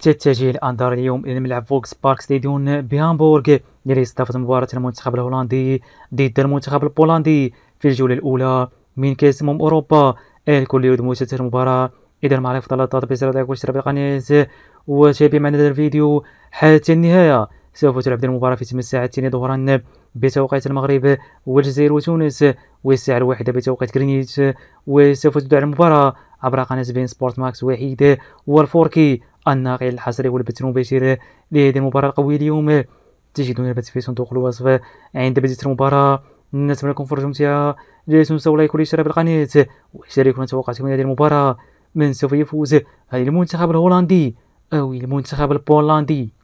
تتجه الأنظار اليوم إلى ملعب فوكس بارك ستاديون بهامبورغ استضافت مباراة المنتخب الهولندي ضد المنتخب البولندي في الجولة الأولى من كأس أمم أوروبا الكل يود مشاهدة المباراة إذا ما عليك فضل الضغط بزر لايك واشتراك بالقناة وتابع معنا هذا الفيديو حتى النهاية سوف تلعب المباراة في تم الساعة الثانية ظهرا بتوقيت المغرب والجزائر وتونس والساعة الواحدة بتوقيت غرينيتش وسوف تدعى المباراة عبر قناة بين سبورت ماكس وحيد والفوركي الناقل الحصري والبث المباشر لهذه المباراة القوية اليوم تجدون البث في صندوق الوصف عند بداية المباراة نتمنى لكم فرجة ممتعة لا تنسوا لايك والاشتراك بالقناة واشتركوا توقعاتكم لهذه المباراة من سوف يفوز هل المنتخب الهولندي أو المنتخب البولندي